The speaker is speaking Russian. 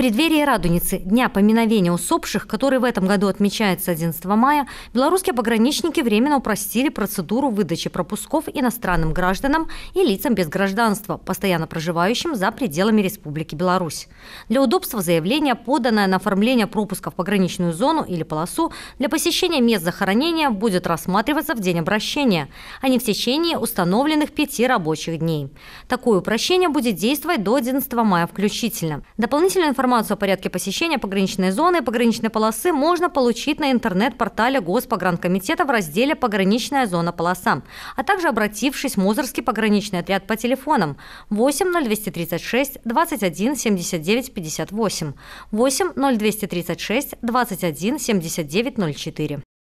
преддверии Радуницы, Дня поминовения усопших, который в этом году отмечается 11 мая, белорусские пограничники временно упростили процедуру выдачи пропусков иностранным гражданам и лицам без гражданства, постоянно проживающим за пределами Республики Беларусь. Для удобства заявления, поданное на оформление пропуска в пограничную зону или полосу, для посещения мест захоронения будет рассматриваться в день обращения, а не в течение установленных пяти рабочих дней. Такое упрощение будет действовать до 11 мая включительно. Дополнительная информация Информацию о порядке посещения пограничной зоны и пограничной полосы можно получить на интернет-портале Госпогранкомитета в разделе «Пограничная зона полоса», а также обратившись в Мозырский пограничный отряд по телефонам 8 0236 21 79 58 8 0236 21 79 04.